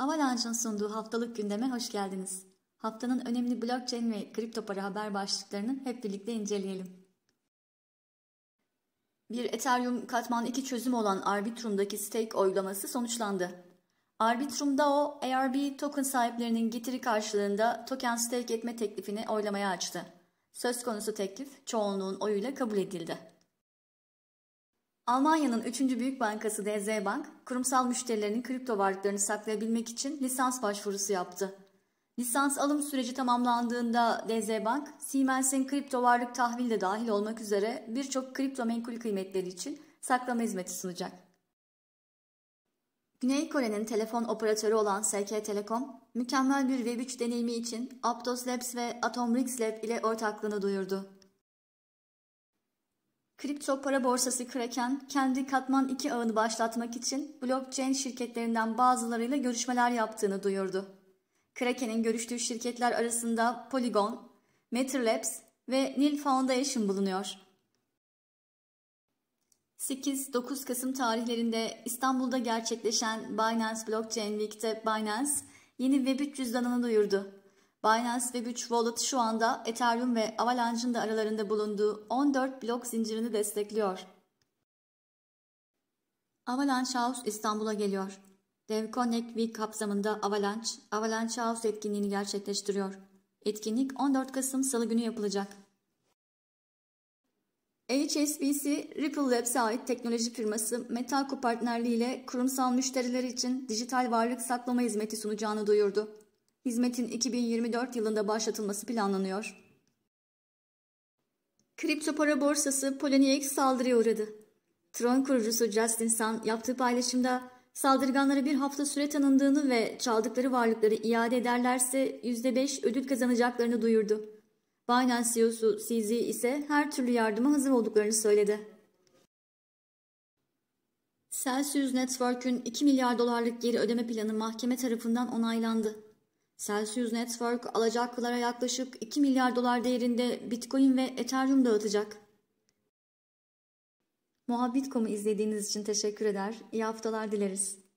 Avalanche'ın sunduğu haftalık gündeme hoş geldiniz. Haftanın önemli blockchain ve kripto para haber başlıklarını hep birlikte inceleyelim. Bir Ethereum katman 2 çözüm olan Arbitrum'daki stake oylaması sonuçlandı. Arbitrum DAO, ARB token sahiplerinin getiri karşılığında token stake etme teklifini oylamaya açtı. Söz konusu teklif çoğunluğun oyuyla kabul edildi. Almanya'nın 3. büyük bankası DZ Bank, kurumsal müşterilerinin kripto varlıklarını saklayabilmek için lisans başvurusu yaptı. Lisans alım süreci tamamlandığında DZ Bank, Siemens'in kripto varlık tahvili de dahil olmak üzere birçok kripto menkul kıymetleri için saklama hizmeti sunacak. Güney Kore'nin telefon operatörü olan SK Telekom, mükemmel bir Web3 deneyimi için Aptos Labs ve Atomrix Lab ile ortaklığını duyurdu. Kripto para borsası Kraken, kendi Katman 2 ağını başlatmak için blockchain şirketlerinden bazılarıyla görüşmeler yaptığını duyurdu. Kraken'in görüştüğü şirketler arasında Polygon, Matter Labs ve Nil Foundation bulunuyor. 8-9 Kasım tarihlerinde İstanbul'da gerçekleşen Binance Blockchain Week'te Binance yeni Web3 cüzdanını duyurdu. Binance ve Güç Wallet şu anda Ethereum ve Avalanche'ın da aralarında bulunduğu 14 blok zincirini destekliyor. Avalanche House İstanbul'a geliyor. DevConnect Week kapsamında Avalanche, Avalanche House etkinliğini gerçekleştiriyor. Etkinlik 14 Kasım Salı günü yapılacak. HSBC, Ripple Labs'e ait teknoloji firması Metalco partnerliğiyle kurumsal müşterileri için dijital varlık saklama hizmeti sunacağını duyurdu. Hizmetin 2024 yılında başlatılması planlanıyor. Kripto para borsası Poloniex saldırıya uğradı. Tron kurucusu Justin Sun yaptığı paylaşımda saldırganlara bir hafta süre tanındığını ve çaldıkları varlıkları iade ederlerse %5 ödül kazanacaklarını duyurdu. Binance CEO'su CZ ise her türlü yardıma hazır olduklarını söyledi. Celsius Network'ün 2 milyar dolarlık geri ödeme planı mahkeme tarafından onaylandı. Celsius Network alacaklılara yaklaşık 2 milyar dolar değerinde Bitcoin ve Ethereum dağıtacak. Muhabbit.com'u izlediğiniz için teşekkür eder, İyi haftalar dileriz.